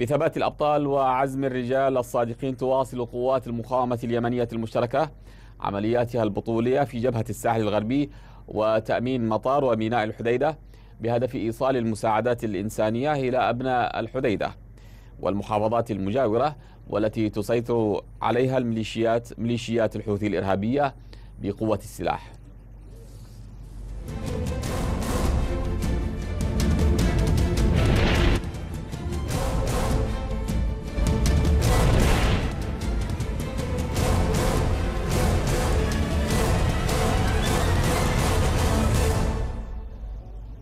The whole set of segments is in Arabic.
بثبات الأبطال وعزم الرجال الصادقين تواصل قوات المقاومة اليمنية المشتركة عملياتها البطولية في جبهة الساحل الغربي وتأمين مطار وميناء الحديدة بهدف إيصال المساعدات الإنسانية إلى أبناء الحديدة والمحافظات المجاورة والتي تسيطر عليها الميليشيات ميليشيات الحوثي الإرهابية بقوة السلاح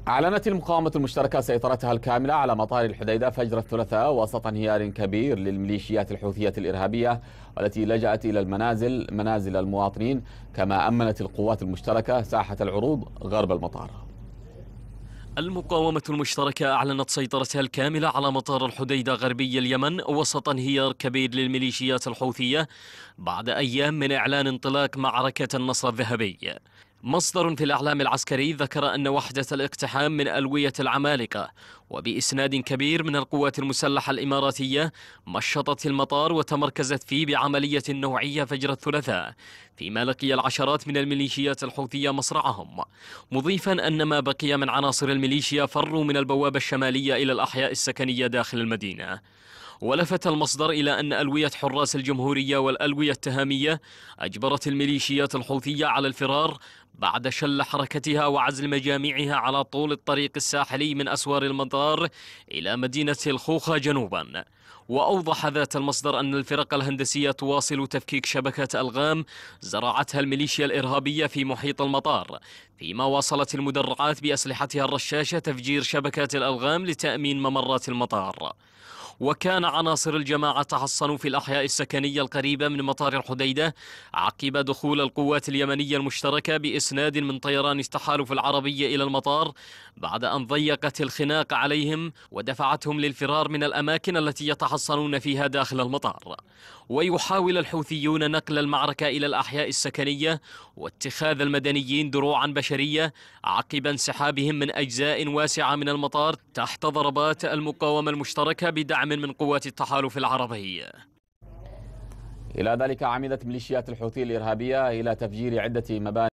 أعلنت المقاومة المشتركة سيطرتها الكاملة على مطار الحديدة فجر الثلاثاء وسط انهيار كبير للميليشيات الحوثية الإرهابية والتي لجأت إلى المنازل منازل المواطنين كما أمنت القوات المشتركة ساحة العروض غرب المطار المقاومة المشتركة أعلنت سيطرتها الكاملة على مطار الحديدة غربي اليمن وسط انهيار كبير للميليشيات الحوثية بعد أيام من إعلان انطلاق معركة النصر الذهبي مصدر في الإعلام العسكري ذكر أن وحدة الاقتحام من ألوية العمالقة وبإسناد كبير من القوات المسلحة الإماراتية مشطت المطار وتمركزت فيه بعملية نوعية فجر الثلاثاء فيما لقي العشرات من الميليشيات الحوثية مصرعهم مضيفا أن ما بقي من عناصر الميليشيا فروا من البوابة الشمالية إلى الأحياء السكنية داخل المدينة ولفت المصدر إلى أن ألوية حراس الجمهورية والألوية التهامية أجبرت الميليشيات الحوثية على الفرار بعد شل حركتها وعزل مجاميعها على طول الطريق الساحلي من أسوار المطار إلى مدينة الخوخة جنوبا وأوضح ذات المصدر أن الفرق الهندسية تواصل تفكيك شبكة ألغام زرعتها الميليشيا الإرهابية في محيط المطار فيما واصلت المدرعات بأسلحتها الرشاشة تفجير شبكات الألغام لتأمين ممرات المطار وكان عناصر الجماعة تحصنوا في الأحياء السكنية القريبة من مطار الحديدة عقب دخول القوات اليمنية المشتركة بإسناد من طيران التحالف العربي إلى المطار بعد أن ضيقت الخناق عليهم ودفعتهم للفرار من الأماكن التي يتحصنون فيها داخل المطار ويحاول الحوثيون نقل المعركة إلى الأحياء السكنية واتخاذ المدنيين دروعا بشرية عقب انسحابهم من أجزاء واسعة من المطار تحت ضربات المقاومة المشتركة بدعم دعم من قوات التحالف العربي إلى ذلك عمدت ميليشيات الحوثي الإرهابية إلى تفجير عدة مباني